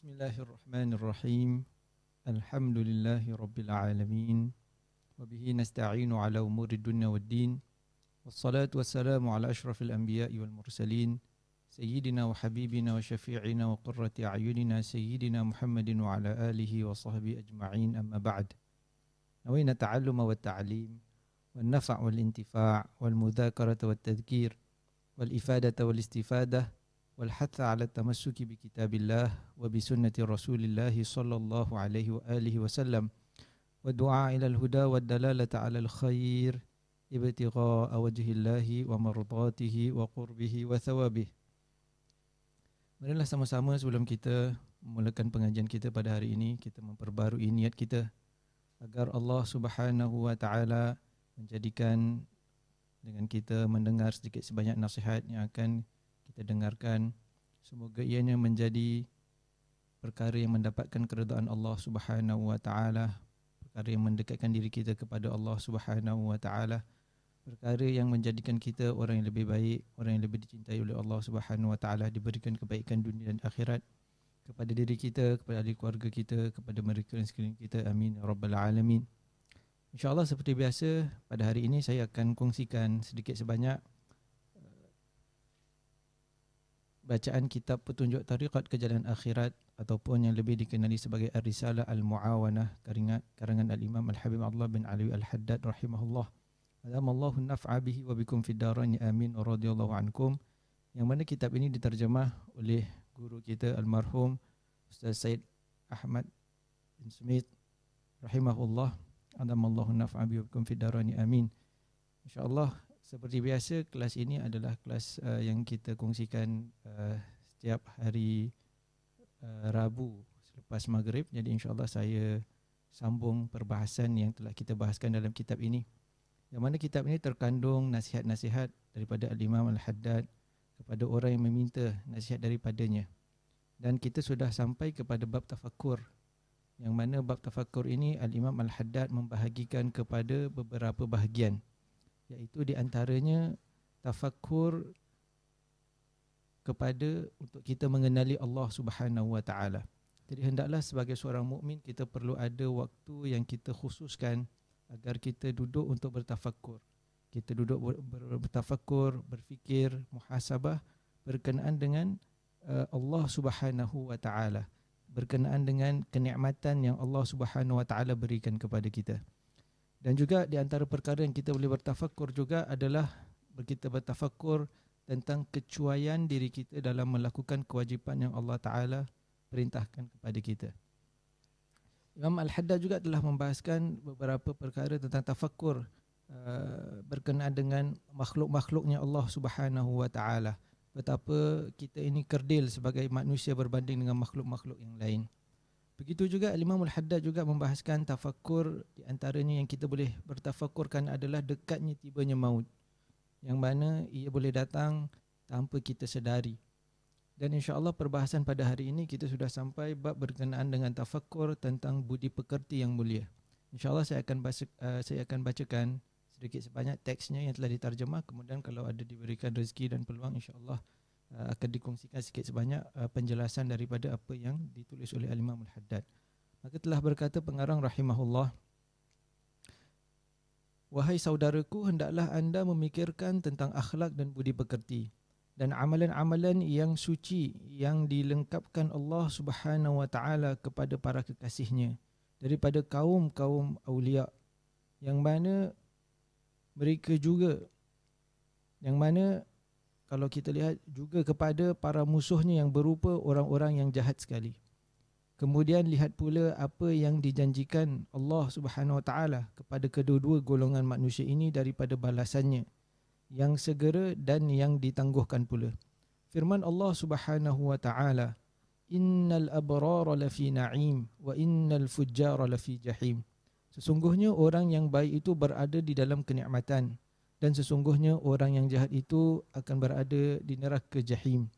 بسم الله الرحمن الرحيم الحمد لله رب العالمين وبه نستعين على أمور الدنيا والدين والصلاة والسلام على أشرف الأنبياء والمرسلين سيدنا وحبيبنا وشفيعنا وقرة أعيننا سيدنا محمد وعلى آله وصحبه أجمعين أما بعد نوينا التعلم والتعليم والنفع والانتفاع والمذاكرة والتذكير والإفادة والاستفادة والحث على التمسك بكتاب الله وبسنة رسول الله صلى الله عليه وآله وسلم والدعاء إلى الهدى والدلالة على الخير ابتغاء وجه الله ومرضاته وقربه وثوابه Marilah sama-sama sebelum kita memulakan pengajian kita pada hari ini kita memperbarui niat kita agar Allah Subhanahu wa taala menjadikan dengan kita mendengar sedikit sebanyak nasihat yang akan kita dengarkan Semoga ianya menjadi perkara yang mendapatkan keredaan Allah Subhanahu wa taala, perkara yang mendekatkan diri kita kepada Allah Subhanahu wa taala, perkara yang menjadikan kita orang yang lebih baik, orang yang lebih dicintai oleh Allah Subhanahu wa taala, diberikan kebaikan dunia dan akhirat kepada diri kita, kepada ahli keluarga kita, kepada mereka yang sekeliling kita. Amin ya rabbal alamin. Insya-Allah seperti biasa, pada hari ini saya akan kongsikan sedikit sebanyak bacaan kitab petunjuk tarikat ke jalan akhirat ataupun yang lebih dikenali sebagai Ar-Risalah Al-Muawanah karangan karangan Al-Imam Al-Habib Abdullah bin Alawi Al-Haddad rahimahullah. Alhamdulillah naf'a bihi wa bikum fid darain ya amin radhiyallahu ankum. Yang mana kitab ini diterjemah oleh guru kita almarhum Ustaz Said Ahmad bin Smith rahimahullah. Alhamdulillah naf'a bihi wa bikum fid darain ya amin. Insyaallah seperti biasa, kelas ini adalah kelas uh, yang kita kongsikan uh, setiap hari uh, Rabu selepas Maghrib. Jadi insyaAllah saya sambung perbahasan yang telah kita bahaskan dalam kitab ini. Yang mana kitab ini terkandung nasihat-nasihat daripada Al-Imam Al-Haddad kepada orang yang meminta nasihat daripadanya. Dan kita sudah sampai kepada bab tafakur. Yang mana bab tafakur ini Al-Imam Al-Haddad membahagikan kepada beberapa bahagian iaitu di antaranya tafakur kepada untuk kita mengenali Allah Subhanahu wa taala. Jadi hendaklah sebagai seorang mukmin kita perlu ada waktu yang kita khususkan agar kita duduk untuk bertafakur. Kita duduk bertafakur, berfikir, muhasabah berkenaan dengan uh, Allah Subhanahu wa taala, berkenaan dengan kenikmatan yang Allah Subhanahu wa taala berikan kepada kita. Dan juga di antara perkara yang kita boleh bertafakur juga adalah kita bertafakur tentang kecuaian diri kita dalam melakukan kewajipan yang Allah Ta'ala perintahkan kepada kita. Imam Al-Haddad juga telah membahaskan beberapa perkara tentang tafakur uh, berkenaan dengan makhluk-makhluknya Allah Subhanahu Wa Ta'ala. Betapa kita ini kerdil sebagai manusia berbanding dengan makhluk-makhluk yang lain. Begitu juga Imam Al-Haddad juga membahaskan tafakur di antaranya yang kita boleh bertafakurkan adalah dekatnya tibanya maut. Yang mana ia boleh datang tanpa kita sedari. Dan insya-Allah perbahasan pada hari ini kita sudah sampai bab berkenaan dengan tafakur tentang budi pekerti yang mulia. Insya-Allah saya akan basa, uh, eh, saya akan bacakan sedikit sebanyak teksnya yang telah diterjemah kemudian kalau ada diberikan rezeki dan peluang insya-Allah Uh, akan dikongsikan sikit sebanyak uh, penjelasan daripada apa yang ditulis oleh Al-Imam Al-Haddad. Maka telah berkata pengarang rahimahullah Wahai saudaraku, hendaklah anda memikirkan tentang akhlak dan budi pekerti dan amalan-amalan yang suci yang dilengkapkan Allah Subhanahu wa taala kepada para kekasihnya daripada kaum-kaum aulia yang mana mereka juga yang mana kalau kita lihat juga kepada para musuhnya yang berupa orang-orang yang jahat sekali. Kemudian lihat pula apa yang dijanjikan Allah Subhanahu Wa Taala kepada kedua-dua golongan manusia ini daripada balasannya yang segera dan yang ditangguhkan pula. Firman Allah Subhanahu Wa Taala, "Innal abrar lafi na'im wa innal fujjar lafi jahim." Sesungguhnya orang yang baik itu berada di dalam kenikmatan dan sesungguhnya orang yang jahat itu akan berada di neraka jahim.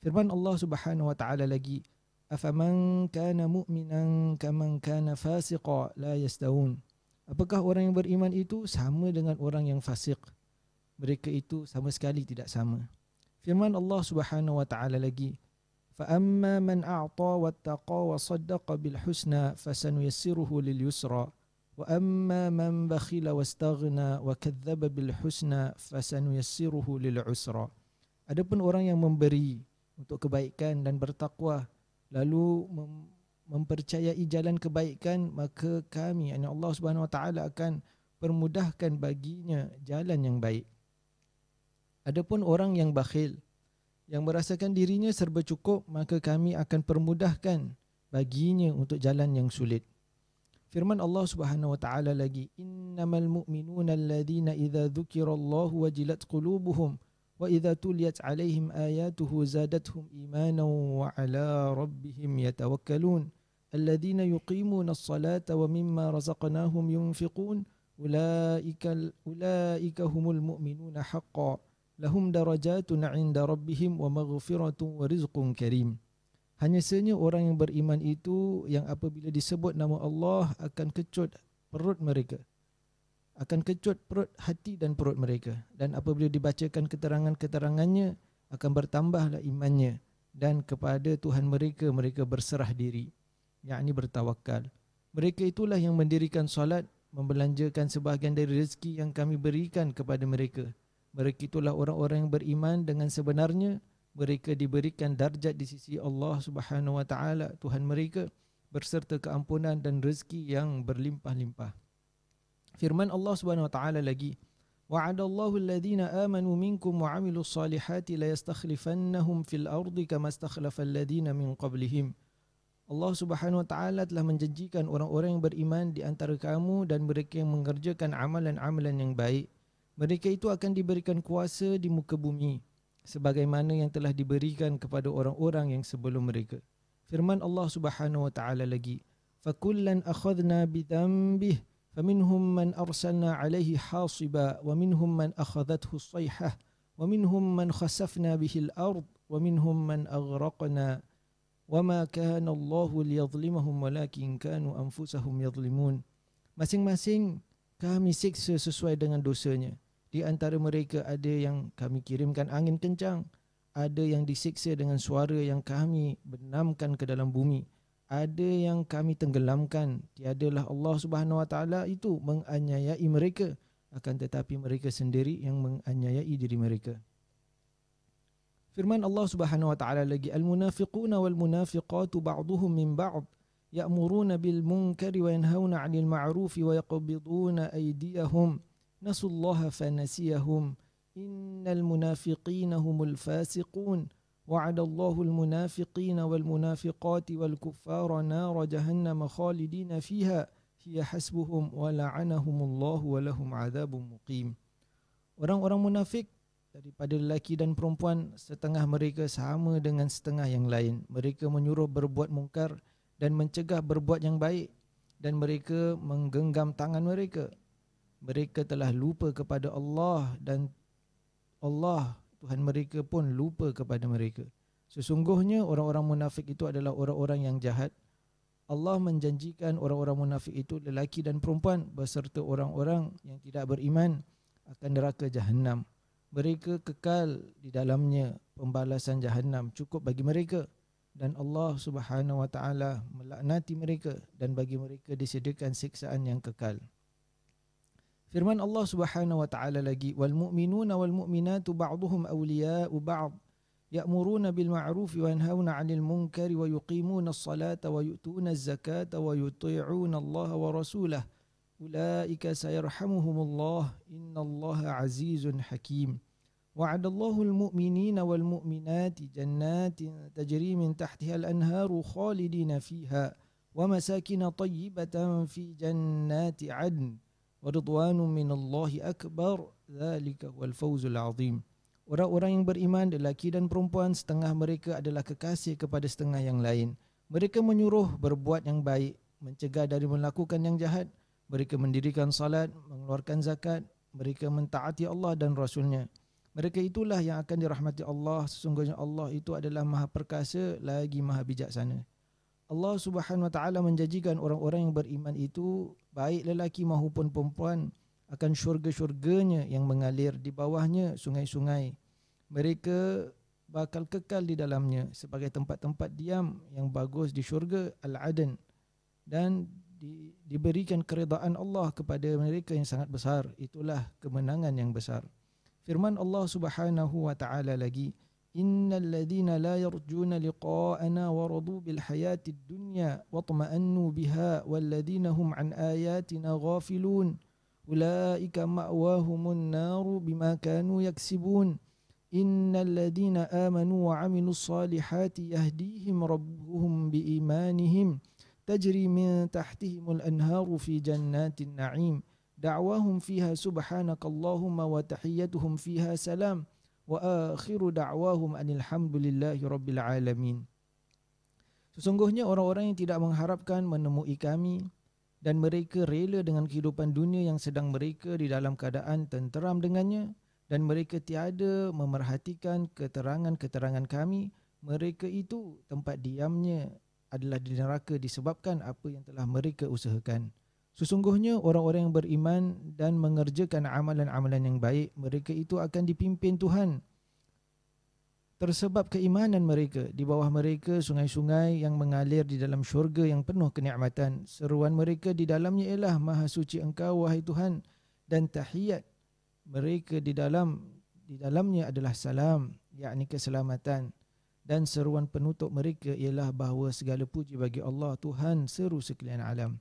Firman Allah Subhanahu wa taala lagi, "Afaman kana mu'minan kaman kana fasiqa la yastawun." Apakah orang yang beriman itu sama dengan orang yang fasik? Mereka itu sama sekali tidak sama. Firman Allah Subhanahu wa taala lagi, "Fa'amma man a'ta wattaqa wa saddaqa bil husna fasanuyassiruhu lil yusra." وأما من بخل واستغنى وكذب بالحسنى فسنيسره للعسرى Adapun orang yang memberi untuk kebaikan dan bertakwa lalu mem- mempercayai jalan kebaikan maka kami yakni Allah Subhanahu wa taala akan permudahkan baginya jalan yang baik. Adapun orang yang bakhil yang merasakan dirinya serba cukup maka kami akan permudahkan baginya untuk jalan yang sulit. Firman Allah Subhanahu wa taala lagi, "Innamal mu'minuna alladziina idza dzukirallahu wajilat qulubuhum wa idza tuliyat 'alaihim ayatuhu zadatuhum imanan wa 'ala rabbihim yatawakkalun." yuqimuna as-salata wa mimma razaqnahum yunfiqun ulaika ulaika humul mu'minuna haqqan lahum darajatun 'inda rabbihim wa maghfiratun wa rizqun karim Hanya senyum orang yang beriman itu yang apabila disebut nama Allah akan kecut perut mereka. Akan kecut perut hati dan perut mereka. Dan apabila dibacakan keterangan-keterangannya akan bertambahlah imannya. Dan kepada Tuhan mereka, mereka berserah diri. yakni bertawakal. Mereka itulah yang mendirikan solat, membelanjakan sebahagian dari rezeki yang kami berikan kepada mereka. Mereka itulah orang-orang yang beriman dengan sebenarnya mereka diberikan darjat di sisi Allah Subhanahu wa taala Tuhan mereka berserta keampunan dan rezeki yang berlimpah-limpah firman Allah Subhanahu wa taala lagi wa'adallahu alladhina amanu minkum wa 'amilus salihati la yastakhlifannahum fil ardi kama stakhlafal ladina min qablihim Allah Subhanahu wa taala telah menjanjikan orang-orang yang beriman di antara kamu dan mereka yang mengerjakan amalan-amalan yang baik mereka itu akan diberikan kuasa di muka bumi sebagaimana yang telah diberikan kepada orang-orang yang sebelum mereka. Firman Allah Subhanahu wa taala lagi, "Fakullan akhadna bi dambih, faminhum man arsalna alaihi hasiba, wa minhum man akhadhathu as-sayhah, wa minhum man khasafna bihi al-ard, wa minhum man aghraqna. Wama kana Allah liyadhlimahum walakin kanu anfusahum yadhlimun." Masing-masing kami siksa sesuai dengan dosanya. Di antara mereka ada yang kami kirimkan angin kencang, ada yang disiksa dengan suara yang kami benamkan ke dalam bumi, ada yang kami tenggelamkan. Tiadalah Allah Subhanahu Wa Taala itu menganiayai mereka, akan tetapi mereka sendiri yang menganiayai diri mereka. Firman Allah Subhanahu Wa Taala lagi, al Munafiqun wal-munafiqatu ba'dhuhum min ba'd" يأمرون بالمنكر وينهون عن المعروف ويقبضون aidiyahum. نسوا الله فنسيهم إن المنافقين هم الفاسقون وعد الله المنافقين والمنافقات والكفار نار جهنم خالدين فيها هي حسبهم ولعنهم الله ولهم عذاب مقيم Orang-orang munafik daripada lelaki dan perempuan setengah mereka sama dengan setengah yang lain. Mereka menyuruh berbuat mungkar dan mencegah berbuat yang baik dan mereka menggenggam tangan mereka mereka telah lupa kepada Allah dan Allah Tuhan mereka pun lupa kepada mereka sesungguhnya orang-orang munafik itu adalah orang-orang yang jahat Allah menjanjikan orang-orang munafik itu lelaki dan perempuan beserta orang-orang yang tidak beriman akan neraka jahanam mereka kekal di dalamnya pembalasan jahanam cukup bagi mereka dan Allah Subhanahu wa taala melaknati mereka dan bagi mereka disediakan siksaan yang kekal Firman Allah Subhanahu wa taala lagi, "Wal mu'minuna wal mu'minatu ba'dhum awliya'u ba'd." يأمرون بالمعروف وينهون عن المنكر ويقيمون الصلاة ويؤتون الزكاة ويطيعون الله ورسوله أولئك سيرحمهم الله إن الله عزيز حكيم وعد الله المؤمنين والمؤمنات جنات تجري من تحتها الأنهار خالدين فيها ومساكن طيبة في جنات عدن ورضوان minallahi akbar. أكبر wal هو الفوز Orang-orang yang beriman, lelaki dan perempuan, setengah mereka adalah kekasih kepada setengah yang lain. Mereka menyuruh berbuat yang baik, mencegah dari melakukan yang jahat. Mereka mendirikan salat, mengeluarkan zakat. Mereka mentaati Allah dan Rasulnya. Mereka itulah yang akan dirahmati Allah. Sesungguhnya Allah itu adalah maha perkasa, lagi maha bijaksana. Allah Subhanahu Wa Taala menjanjikan orang-orang yang beriman itu baik lelaki maupun perempuan akan syurga-syurganya yang mengalir di bawahnya sungai-sungai. Mereka bakal kekal di dalamnya sebagai tempat-tempat diam yang bagus di syurga Al-Aden dan di, diberikan keredaan Allah kepada mereka yang sangat besar. Itulah kemenangan yang besar. Firman Allah Subhanahu Wa Taala lagi, إن الذين لا يرجون لقاءنا ورضوا بالحياة الدنيا واطمأنوا بها والذين هم عن آياتنا غافلون أولئك مأواهم النار بما كانوا يكسبون إن الذين آمنوا وعملوا الصالحات يهديهم ربهم بإيمانهم تجري من تحتهم الأنهار في جنات النعيم دعواهم فيها سبحانك اللهم وتحيتهم فيها سلام واخر دعواهم ان الحمد لله رب العالمين Sesungguhnya orang-orang yang tidak mengharapkan menemui kami dan mereka rela dengan kehidupan dunia yang sedang mereka di dalam keadaan tenteram dengannya dan mereka tiada memerhatikan keterangan-keterangan kami mereka itu tempat diamnya adalah di neraka disebabkan apa yang telah mereka usahakan. Sesungguhnya orang-orang yang beriman dan mengerjakan amalan-amalan yang baik, mereka itu akan dipimpin Tuhan. Tersebab keimanan mereka, di bawah mereka sungai-sungai yang mengalir di dalam syurga yang penuh kenikmatan. Seruan mereka di dalamnya ialah Maha Suci Engkau, Wahai Tuhan. Dan tahiyat mereka di dalam di dalamnya adalah salam, yakni keselamatan. Dan seruan penutup mereka ialah bahawa segala puji bagi Allah Tuhan seru sekalian alam.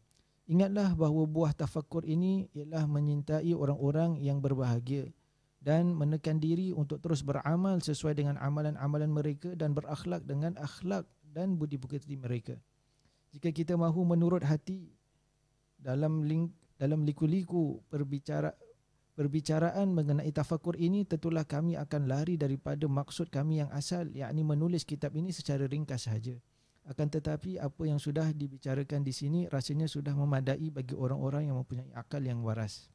Ingatlah bahawa buah tafakur ini ialah menyintai orang-orang yang berbahagia dan menekan diri untuk terus beramal sesuai dengan amalan-amalan mereka dan berakhlak dengan akhlak dan budi pekerti mereka. Jika kita mahu menurut hati dalam ling dalam liku-liku perbicara, perbicaraan mengenai tafakur ini, tentulah kami akan lari daripada maksud kami yang asal, yakni menulis kitab ini secara ringkas sahaja akan tetapi apa yang sudah dibicarakan di sini rasanya sudah memadai bagi orang-orang yang mempunyai akal yang waras.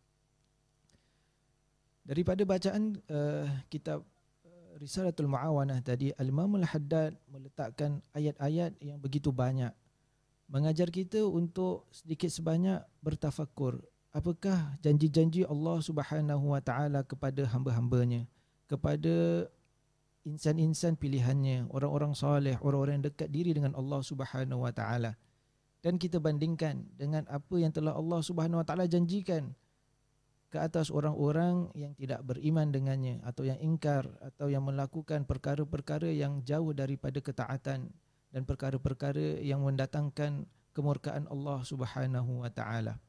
Daripada bacaan uh, kitab eh, Risalatul Muawanah tadi Al-Imam haddad meletakkan ayat-ayat yang begitu banyak mengajar kita untuk sedikit sebanyak bertafakur apakah janji-janji Allah Subhanahu kepada hamba-hambanya kepada insan-insan pilihannya, orang-orang soleh, orang-orang yang dekat diri dengan Allah Subhanahu wa taala. Dan kita bandingkan dengan apa yang telah Allah Subhanahu wa taala janjikan ke atas orang-orang yang tidak beriman dengannya atau yang ingkar atau yang melakukan perkara-perkara yang jauh daripada ketaatan dan perkara-perkara yang mendatangkan kemurkaan Allah Subhanahu wa taala.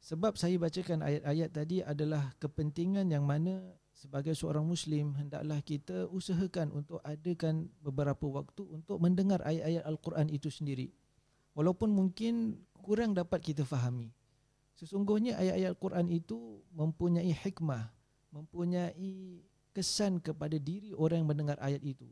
Sebab saya bacakan ayat-ayat tadi adalah kepentingan yang mana sebagai seorang muslim hendaklah kita usahakan untuk adakan beberapa waktu untuk mendengar ayat-ayat al-Quran itu sendiri walaupun mungkin kurang dapat kita fahami sesungguhnya ayat-ayat al-Quran itu mempunyai hikmah mempunyai kesan kepada diri orang yang mendengar ayat itu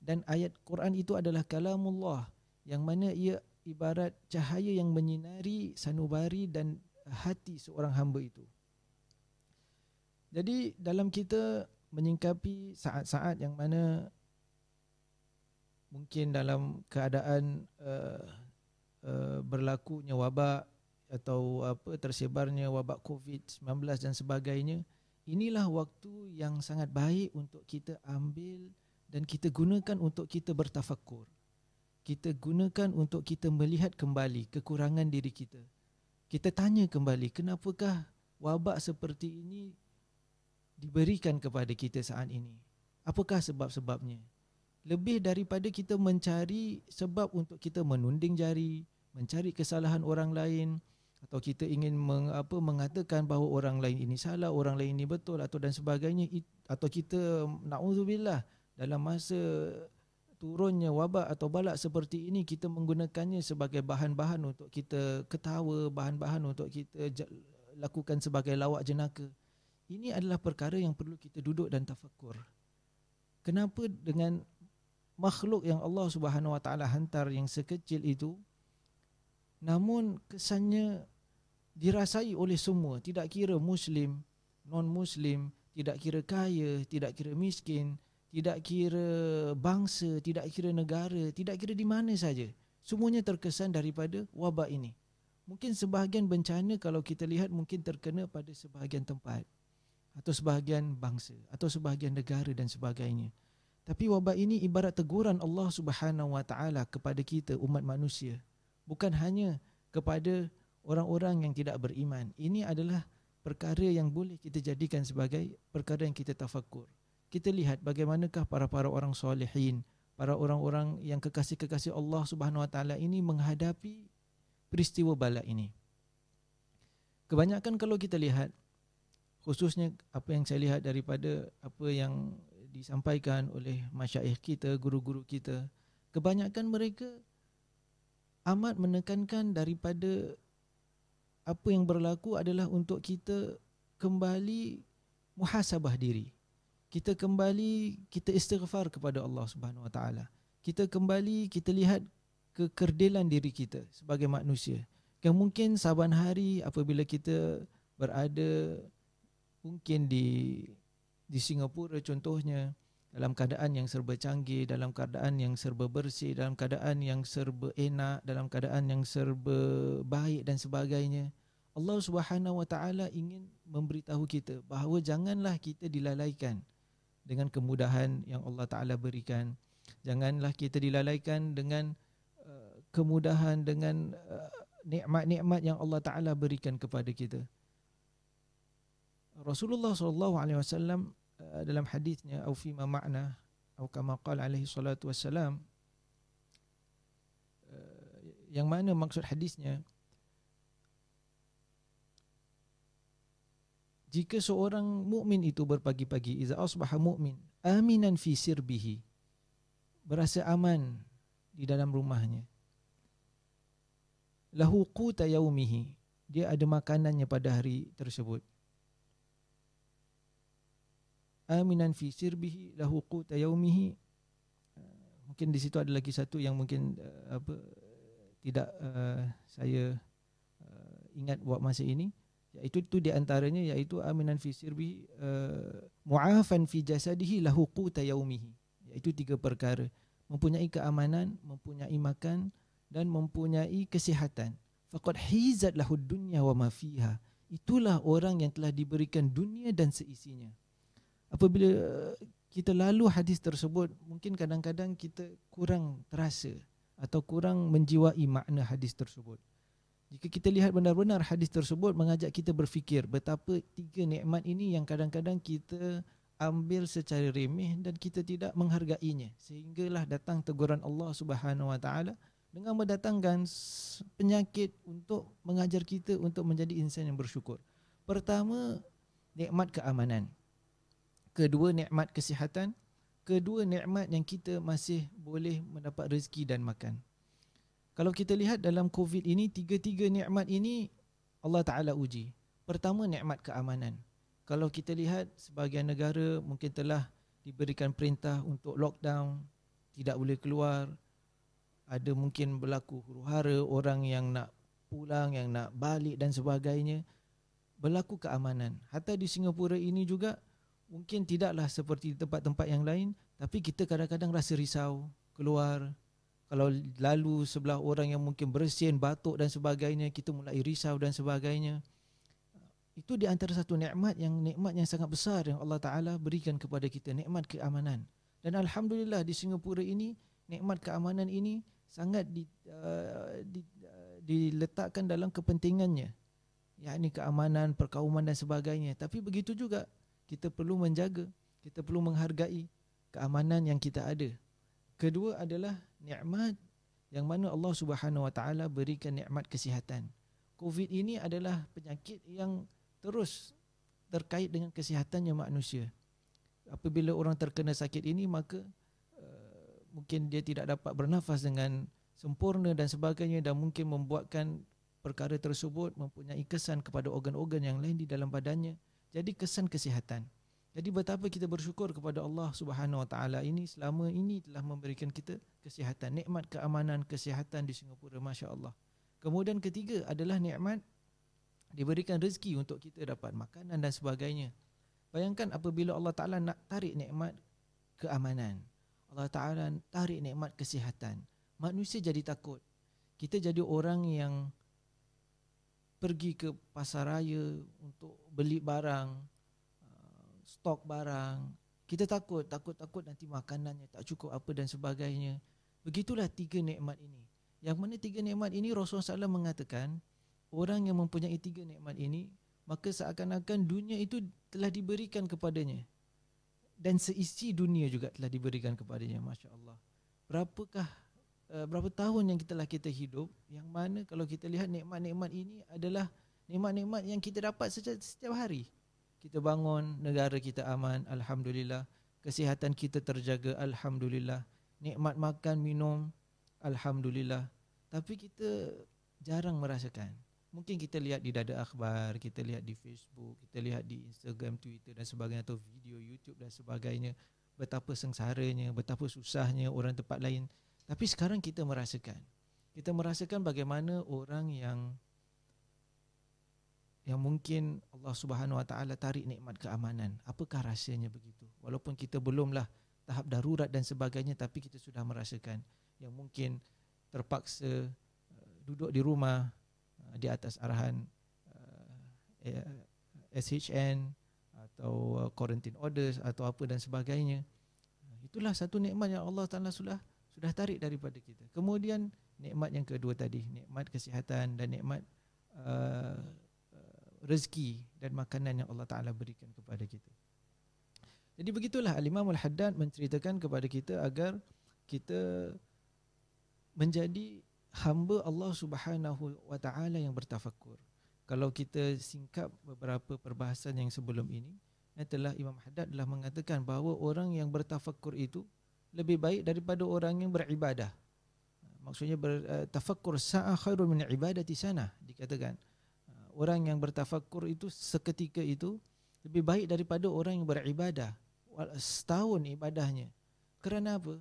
dan ayat Quran itu adalah kalamullah yang mana ia ibarat cahaya yang menyinari sanubari dan hati seorang hamba itu jadi dalam kita menyingkapi saat-saat yang mana mungkin dalam keadaan uh, uh, berlakunya wabak atau apa tersebarnya wabak COVID-19 dan sebagainya, inilah waktu yang sangat baik untuk kita ambil dan kita gunakan untuk kita bertafakur. Kita gunakan untuk kita melihat kembali kekurangan diri kita. Kita tanya kembali, kenapakah wabak seperti ini diberikan kepada kita saat ini? Apakah sebab-sebabnya? Lebih daripada kita mencari sebab untuk kita menunding jari, mencari kesalahan orang lain atau kita ingin meng, apa mengatakan bahawa orang lain ini salah, orang lain ini betul atau dan sebagainya atau kita naudzubillah dalam masa turunnya wabak atau balak seperti ini kita menggunakannya sebagai bahan-bahan untuk kita ketawa, bahan-bahan untuk kita lakukan sebagai lawak jenaka. Ini adalah perkara yang perlu kita duduk dan tafakur. Kenapa dengan makhluk yang Allah Subhanahu Wa Taala hantar yang sekecil itu namun kesannya dirasai oleh semua, tidak kira muslim, non muslim, tidak kira kaya, tidak kira miskin, tidak kira bangsa, tidak kira negara, tidak kira di mana saja. Semuanya terkesan daripada wabak ini. Mungkin sebahagian bencana kalau kita lihat mungkin terkena pada sebahagian tempat atau sebahagian bangsa atau sebahagian negara dan sebagainya. Tapi wabak ini ibarat teguran Allah Subhanahu Wa Taala kepada kita umat manusia, bukan hanya kepada orang-orang yang tidak beriman. Ini adalah perkara yang boleh kita jadikan sebagai perkara yang kita tafakur. Kita lihat bagaimanakah para-para orang solehin, para orang-orang yang kekasih-kekasih Allah Subhanahu Wa Taala ini menghadapi peristiwa bala ini. Kebanyakan kalau kita lihat khususnya apa yang saya lihat daripada apa yang disampaikan oleh masyayikh kita, guru-guru kita, kebanyakan mereka amat menekankan daripada apa yang berlaku adalah untuk kita kembali muhasabah diri. Kita kembali kita istighfar kepada Allah Subhanahu Wa Taala. Kita kembali kita lihat kekerdilan diri kita sebagai manusia. Yang mungkin saban hari apabila kita berada mungkin di di Singapura contohnya dalam keadaan yang serba canggih, dalam keadaan yang serba bersih, dalam keadaan yang serba enak, dalam keadaan yang serba baik dan sebagainya. Allah Subhanahu Wa Taala ingin memberitahu kita bahawa janganlah kita dilalaikan dengan kemudahan yang Allah Taala berikan. Janganlah kita dilalaikan dengan uh, kemudahan dengan uh, nikmat-nikmat yang Allah Taala berikan kepada kita. Rasulullah sallallahu alaihi wasallam eh, dalam hadisnya atau fi ma'na atau kama qala alaihi salatu wasallam eh, yang mana maksud hadisnya jika seorang mukmin itu berpagi-pagi iza asbaha mukmin aminan fi sirbihi berasa aman di dalam rumahnya lahu quta yaumihi dia ada makanannya pada hari tersebut aminan fi sirbihi lahu qut yaumihi eh, mungkin di situ ada lagi satu yang mungkin uh, apa tidak uh, saya uh, ingat buat masa ini iaitu itu di antaranya iaitu aminan fi sirbi uh, mu'afan fi jasadihi lahu qut yaumihi iaitu tiga perkara mempunyai keamanan mempunyai makan dan mempunyai kesihatan faqad hizat lahu dunya wa ma fiha itulah orang yang telah diberikan dunia dan seisinya apabila kita lalu hadis tersebut mungkin kadang-kadang kita kurang terasa atau kurang menjiwai makna hadis tersebut jika kita lihat benar-benar hadis tersebut mengajak kita berfikir betapa tiga nikmat ini yang kadang-kadang kita ambil secara remeh dan kita tidak menghargainya sehinggalah datang teguran Allah Subhanahu wa dengan mendatangkan penyakit untuk mengajar kita untuk menjadi insan yang bersyukur. Pertama, nikmat keamanan kedua nikmat kesihatan, kedua nikmat yang kita masih boleh mendapat rezeki dan makan. Kalau kita lihat dalam COVID ini, tiga-tiga nikmat ini Allah Ta'ala uji. Pertama, nikmat keamanan. Kalau kita lihat, sebahagian negara mungkin telah diberikan perintah untuk lockdown, tidak boleh keluar, ada mungkin berlaku huru hara, orang yang nak pulang, yang nak balik dan sebagainya. Berlaku keamanan. Hatta di Singapura ini juga, mungkin tidaklah seperti tempat-tempat yang lain tapi kita kadang-kadang rasa risau keluar kalau lalu sebelah orang yang mungkin bersin batuk dan sebagainya kita mulai risau dan sebagainya itu di antara satu nikmat yang nikmat yang sangat besar yang Allah Taala berikan kepada kita nikmat keamanan dan alhamdulillah di Singapura ini nikmat keamanan ini sangat di, uh, di, uh, diletakkan dalam kepentingannya Ya ini keamanan perkauman dan sebagainya tapi begitu juga kita perlu menjaga, kita perlu menghargai keamanan yang kita ada. Kedua adalah nikmat yang mana Allah Subhanahu Wa Taala berikan nikmat kesihatan. COVID ini adalah penyakit yang terus terkait dengan kesihatannya manusia. Apabila orang terkena sakit ini maka eh, mungkin dia tidak dapat bernafas dengan sempurna dan sebagainya dan mungkin membuatkan perkara tersebut mempunyai kesan kepada organ-organ yang lain di dalam badannya. Jadi kesan kesihatan. Jadi betapa kita bersyukur kepada Allah Subhanahu Wa Taala ini selama ini telah memberikan kita kesihatan, nikmat keamanan kesihatan di Singapura, masya Allah. Kemudian ketiga adalah nikmat diberikan rezeki untuk kita dapat makanan dan sebagainya. Bayangkan apabila Allah Taala nak tarik nikmat keamanan, Allah Taala tarik nikmat kesihatan, manusia jadi takut. Kita jadi orang yang pergi ke pasar raya untuk beli barang, uh, stok barang. Kita takut, takut-takut nanti makanannya tak cukup apa dan sebagainya. Begitulah tiga nikmat ini. Yang mana tiga nikmat ini Rasulullah SAW mengatakan, orang yang mempunyai tiga nikmat ini, maka seakan-akan dunia itu telah diberikan kepadanya. Dan seisi dunia juga telah diberikan kepadanya, Masya Allah. Berapakah Eh, berapa tahun yang kita lah kita hidup yang mana kalau kita lihat nikmat-nikmat ini adalah nikmat-nikmat yang kita dapat setiap, setiap hari kita bangun negara kita aman alhamdulillah kesihatan kita terjaga alhamdulillah nikmat makan minum alhamdulillah tapi kita jarang merasakan mungkin kita lihat di dada akhbar kita lihat di Facebook kita lihat di Instagram Twitter dan sebagainya atau video YouTube dan sebagainya betapa sengsaranya betapa susahnya orang tempat lain tapi sekarang kita merasakan. Kita merasakan bagaimana orang yang yang mungkin Allah Subhanahu Wa Taala tarik nikmat keamanan. Apakah rasanya begitu? Walaupun kita belumlah tahap darurat dan sebagainya tapi kita sudah merasakan yang mungkin terpaksa eh, duduk di rumah eh, di atas arahan eh, SHN atau quarantine orders atau apa dan sebagainya. Itulah satu nikmat yang Allah Taala sudah sudah tarik daripada kita. Kemudian nikmat yang kedua tadi, nikmat kesihatan dan nikmat uh, uh, rezeki dan makanan yang Allah Taala berikan kepada kita. Jadi begitulah Al-Imam Al-Haddad menceritakan kepada kita agar kita menjadi hamba Allah Subhanahu wa taala yang bertafakur. Kalau kita singkap beberapa perbahasan yang sebelum ini, eh, telah Imam Haddad telah mengatakan bahawa orang yang bertafakur itu lebih baik daripada orang yang beribadah. Maksudnya bertafakur eh, sa'a khairul min di sana dikatakan. Eh, orang yang bertafakur itu seketika itu lebih baik daripada orang yang beribadah setahun ibadahnya. Kerana apa?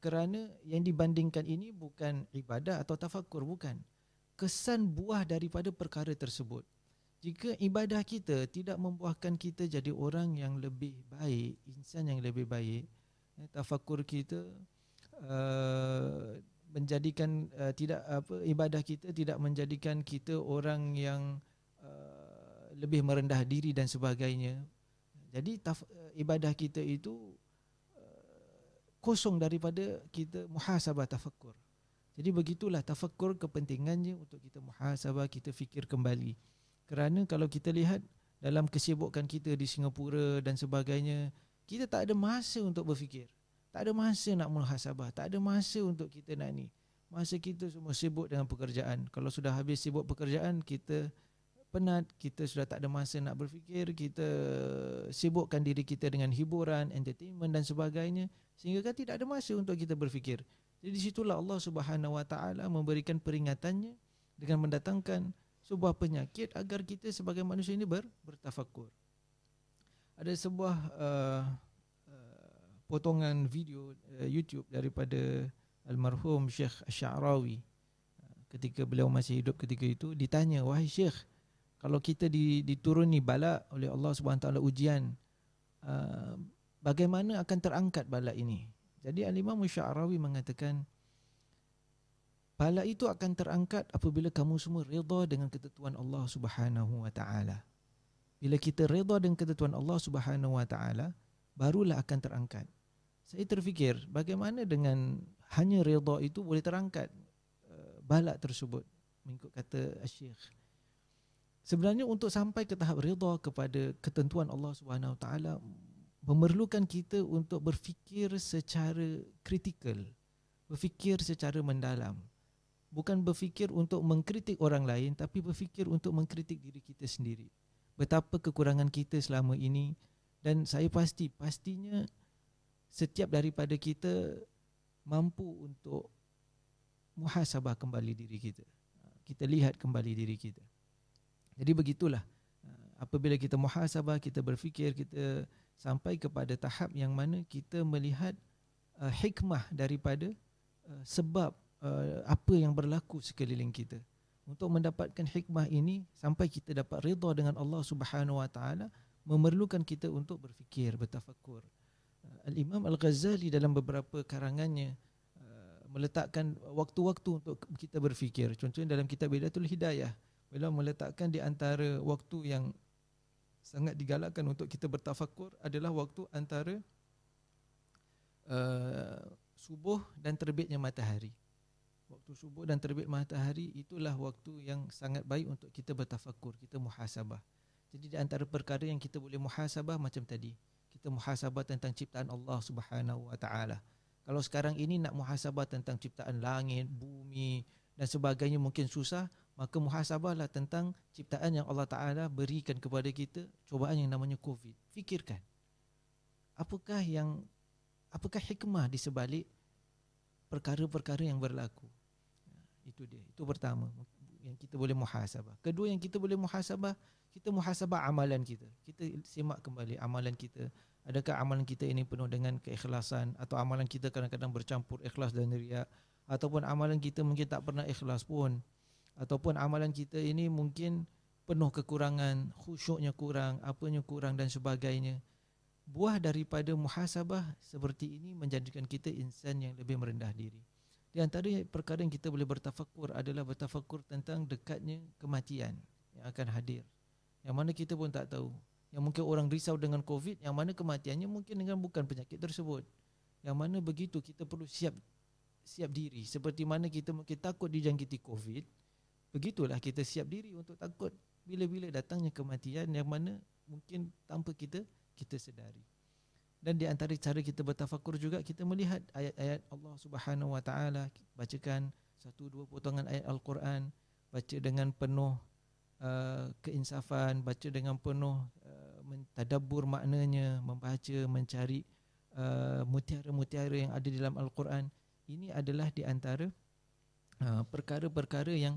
Kerana yang dibandingkan ini bukan ibadah atau tafakur bukan. Kesan buah daripada perkara tersebut. Jika ibadah kita tidak membuahkan kita jadi orang yang lebih baik, insan yang lebih baik, ya, tafakur kita uh, menjadikan uh, tidak apa ibadah kita tidak menjadikan kita orang yang uh, lebih merendah diri dan sebagainya. Jadi taf, uh, ibadah kita itu uh, kosong daripada kita muhasabah tafakur. Jadi begitulah tafakur kepentingannya untuk kita muhasabah, kita fikir kembali. Kerana kalau kita lihat dalam kesibukan kita di Singapura dan sebagainya, kita tak ada masa untuk berfikir. Tak ada masa nak muhasabah, tak ada masa untuk kita nak ni. Masa kita semua sibuk dengan pekerjaan. Kalau sudah habis sibuk pekerjaan, kita penat, kita sudah tak ada masa nak berfikir, kita sibukkan diri kita dengan hiburan, entertainment dan sebagainya sehingga kan tidak ada masa untuk kita berfikir. Jadi situlah Allah Subhanahu Wa memberikan peringatannya dengan mendatangkan sebuah penyakit agar kita sebagai manusia ini ber, bertafakur ada sebuah uh, uh, potongan video uh, YouTube daripada almarhum Syekh Asy'arawi uh, ketika beliau masih hidup ketika itu ditanya wahai Syekh kalau kita dituruni bala oleh Allah Subhanahu Taala ujian uh, bagaimana akan terangkat bala ini jadi alimah imam mengatakan bala itu akan terangkat apabila kamu semua redha dengan ketentuan Allah Subhanahu wa taala bila kita redha dengan ketentuan Allah Subhanahu wa taala, barulah akan terangkat. Saya terfikir bagaimana dengan hanya redha itu boleh terangkat eh, balak tersebut mengikut kata Syekh. Sebenarnya untuk sampai ke tahap redha kepada ketentuan Allah Subhanahu wa taala memerlukan kita untuk berfikir secara kritikal, berfikir secara mendalam. Bukan berfikir untuk mengkritik orang lain tapi berfikir untuk mengkritik diri kita sendiri betapa kekurangan kita selama ini dan saya pasti pastinya setiap daripada kita mampu untuk muhasabah kembali diri kita kita lihat kembali diri kita jadi begitulah apabila kita muhasabah kita berfikir kita sampai kepada tahap yang mana kita melihat uh, hikmah daripada uh, sebab uh, apa yang berlaku sekeliling kita untuk mendapatkan hikmah ini sampai kita dapat redha dengan Allah Subhanahu wa taala memerlukan kita untuk berfikir bertafakur uh, al-imam al-ghazali dalam beberapa karangannya uh, meletakkan waktu-waktu untuk kita berfikir contohnya dalam kitab bidatul hidayah beliau meletakkan di antara waktu yang sangat digalakkan untuk kita bertafakur adalah waktu antara uh, subuh dan terbitnya matahari waktu subuh dan terbit matahari itulah waktu yang sangat baik untuk kita bertafakur, kita muhasabah. Jadi di antara perkara yang kita boleh muhasabah macam tadi, kita muhasabah tentang ciptaan Allah Subhanahu Wa Taala. Kalau sekarang ini nak muhasabah tentang ciptaan langit, bumi dan sebagainya mungkin susah, maka muhasabahlah tentang ciptaan yang Allah Taala berikan kepada kita, Cubaan yang namanya COVID. Fikirkan. Apakah yang apakah hikmah di sebalik perkara-perkara yang berlaku? Itu dia. Itu pertama yang kita boleh muhasabah. Kedua yang kita boleh muhasabah, kita muhasabah amalan kita. Kita simak kembali amalan kita. Adakah amalan kita ini penuh dengan keikhlasan atau amalan kita kadang-kadang bercampur ikhlas dan riya ataupun amalan kita mungkin tak pernah ikhlas pun ataupun amalan kita ini mungkin penuh kekurangan, khusyuknya kurang, apanya kurang dan sebagainya. Buah daripada muhasabah seperti ini menjadikan kita insan yang lebih merendah diri. Di antara perkara yang kita boleh bertafakur adalah bertafakur tentang dekatnya kematian yang akan hadir. Yang mana kita pun tak tahu. Yang mungkin orang risau dengan COVID, yang mana kematiannya mungkin dengan bukan penyakit tersebut. Yang mana begitu kita perlu siap siap diri. Seperti mana kita mungkin takut dijangkiti COVID, begitulah kita siap diri untuk takut bila-bila datangnya kematian yang mana mungkin tanpa kita kita sedari dan di antara cara kita bertafakur juga kita melihat ayat-ayat Allah Subhanahu wa taala bacakan satu dua potongan ayat al-Quran baca dengan penuh uh, keinsafan baca dengan penuh uh, eh, tadabbur maknanya membaca mencari uh, mutiara-mutiara yang ada dalam al-Quran ini adalah di antara uh, perkara-perkara yang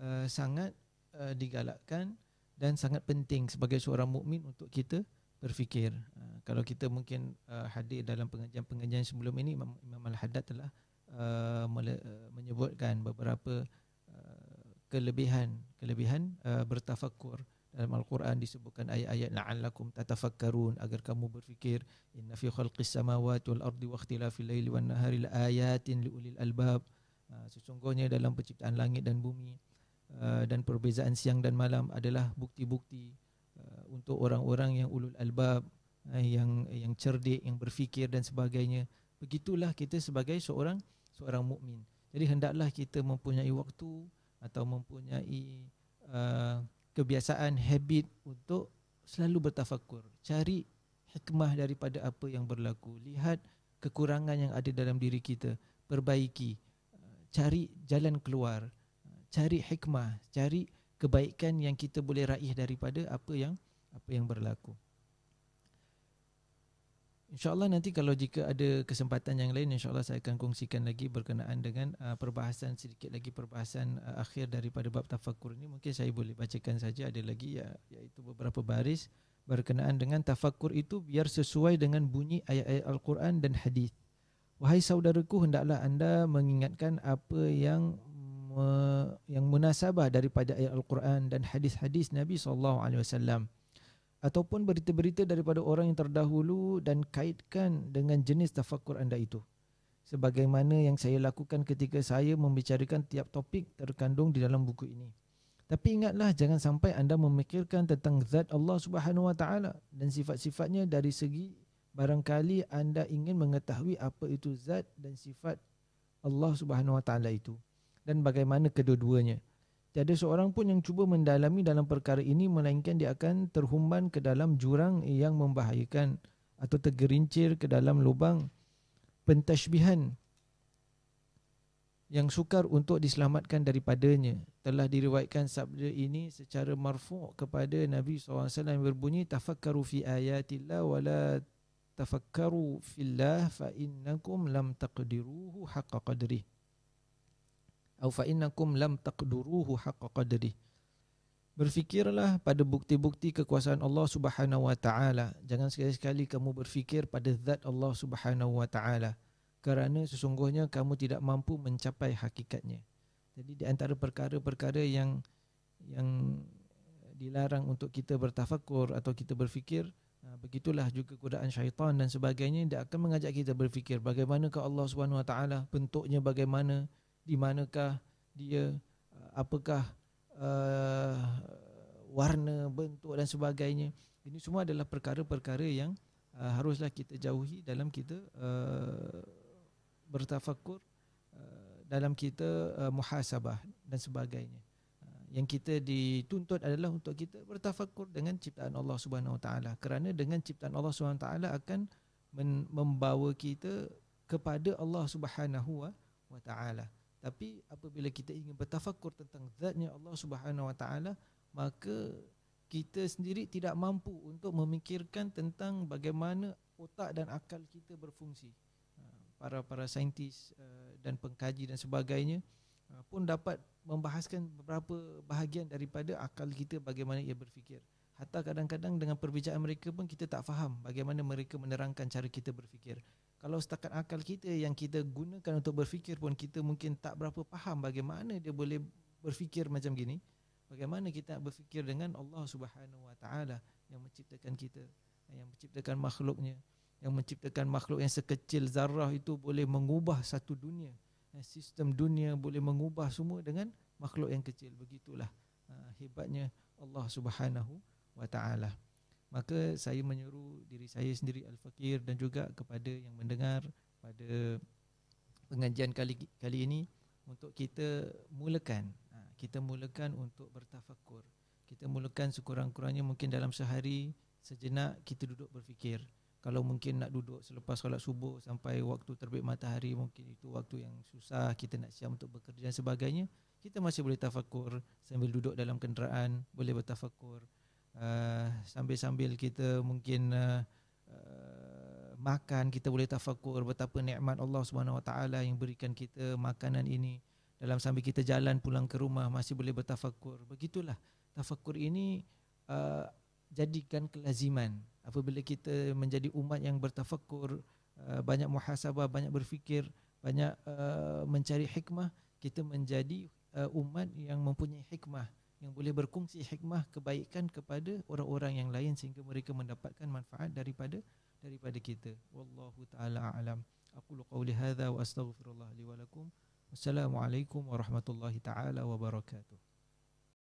uh, sangat uh, digalakkan dan sangat penting sebagai seorang mukmin untuk kita berfikir. Uh, kalau kita mungkin uh, hadir dalam pengajian-pengajian sebelum ini, Imam, Imam Al-Haddad telah uh, mele- uh, menyebutkan beberapa uh, kelebihan kelebihan uh, bertafakur dalam Al-Quran disebutkan ayat-ayat la'allakum tatafakkarun agar kamu berfikir inna fi khalqis samawati wal ardi wa ikhtilafil laili wan nahari laayatin liulil albab uh, sesungguhnya dalam penciptaan langit dan bumi uh, dan perbezaan siang dan malam adalah bukti-bukti Uh, untuk orang-orang yang ulul albab eh, yang yang cerdik yang berfikir dan sebagainya begitulah kita sebagai seorang seorang mukmin jadi hendaklah kita mempunyai waktu atau mempunyai uh, kebiasaan habit untuk selalu bertafakur cari hikmah daripada apa yang berlaku lihat kekurangan yang ada dalam diri kita perbaiki uh, cari jalan keluar uh, cari hikmah cari kebaikan yang kita boleh raih daripada apa yang apa yang berlaku. InsyaAllah nanti kalau jika ada kesempatan yang lain InsyaAllah saya akan kongsikan lagi berkenaan dengan uh, perbahasan sedikit lagi perbahasan uh, akhir daripada bab tafakur ini mungkin saya boleh bacakan saja ada lagi ya, iaitu beberapa baris berkenaan dengan tafakur itu biar sesuai dengan bunyi ayat-ayat Al-Quran dan hadis. Wahai saudaraku hendaklah anda mengingatkan apa yang me, yang munasabah daripada ayat Al-Quran dan hadis-hadis Nabi sallallahu alaihi wasallam ataupun berita-berita daripada orang yang terdahulu dan kaitkan dengan jenis tafakur anda itu sebagaimana yang saya lakukan ketika saya membicarakan tiap topik terkandung di dalam buku ini tapi ingatlah jangan sampai anda memikirkan tentang zat Allah Subhanahu wa taala dan sifat-sifatnya dari segi barangkali anda ingin mengetahui apa itu zat dan sifat Allah Subhanahu wa taala itu dan bagaimana kedua-duanya. Tiada seorang pun yang cuba mendalami dalam perkara ini melainkan dia akan terhumban ke dalam jurang yang membahayakan atau tergerincir ke dalam lubang pentasbihan yang sukar untuk diselamatkan daripadanya. Telah diriwayatkan sabda ini secara marfu' kepada Nabi SAW yang berbunyi Tafakkaru fi ayatillah wala tafakkaru Allah, fa innakum lam taqdiruhu haqqa qadrih au fa innakum lam taqduruhu haqqa qadri berfikirlah pada bukti-bukti kekuasaan Allah Subhanahu wa taala jangan sekali-kali kamu berfikir pada zat Allah Subhanahu wa taala kerana sesungguhnya kamu tidak mampu mencapai hakikatnya jadi di antara perkara-perkara yang yang dilarang untuk kita bertafakur atau kita berfikir ha, begitulah juga godaan syaitan dan sebagainya dia akan mengajak kita berfikir bagaimanakah Allah Subhanahu wa taala bentuknya bagaimana di manakah dia uh, apakah uh, warna bentuk dan sebagainya ini semua adalah perkara-perkara yang uh, haruslah kita jauhi dalam kita uh, bertafakur uh, dalam kita uh, muhasabah dan sebagainya uh, yang kita dituntut adalah untuk kita bertafakur dengan ciptaan Allah Subhanahu Wa Taala kerana dengan ciptaan Allah Subhanahu Wa Taala akan membawa kita kepada Allah Subhanahu Wa Taala tapi apabila kita ingin bertafakur tentang zatnya Allah Subhanahu Wa Taala, maka kita sendiri tidak mampu untuk memikirkan tentang bagaimana otak dan akal kita berfungsi. Ha, para para saintis eh, dan pengkaji dan sebagainya eh, pun dapat membahaskan beberapa bahagian daripada akal kita bagaimana ia berfikir. Hatta kadang-kadang dengan perbincangan mereka pun kita tak faham bagaimana mereka menerangkan cara kita berfikir kalau setakat akal kita yang kita gunakan untuk berfikir pun kita mungkin tak berapa faham bagaimana dia boleh berfikir macam gini bagaimana kita berfikir dengan Allah Subhanahu Wa Taala yang menciptakan kita yang menciptakan makhluknya yang menciptakan makhluk yang sekecil zarah itu boleh mengubah satu dunia eh, sistem dunia boleh mengubah semua dengan makhluk yang kecil begitulah ah, hebatnya Allah Subhanahu Wa Taala maka saya menyuruh diri saya sendiri al-fakir dan juga kepada yang mendengar pada pengajian kali kali ini untuk kita mulakan ha, kita mulakan untuk bertafakur kita mulakan sekurang-kurangnya mungkin dalam sehari sejenak kita duduk berfikir kalau mungkin nak duduk selepas solat subuh sampai waktu terbit matahari mungkin itu waktu yang susah kita nak siap untuk bekerja dan sebagainya kita masih boleh tafakur sambil duduk dalam kenderaan boleh bertafakur Eh, sambil-sambil kita mungkin uh, uh, makan kita boleh tafakur betapa nikmat Allah Subhanahu Wa Taala yang berikan kita makanan ini dalam sambil kita jalan pulang ke rumah masih boleh bertafakur begitulah tafakur ini uh, jadikan kelaziman apabila kita menjadi umat yang bertafakur banyak muhasabah banyak berfikir banyak mencari hikmah kita menjadi umat yang mempunyai hikmah yang boleh berkongsi hikmah kebaikan kepada orang-orang yang lain sehingga mereka mendapatkan manfaat daripada daripada kita. Wallahu taala alam. Aku lu qauli hadza wa astaghfirullah li wa lakum. Wassalamualaikum warahmatullahi taala wabarakatuh.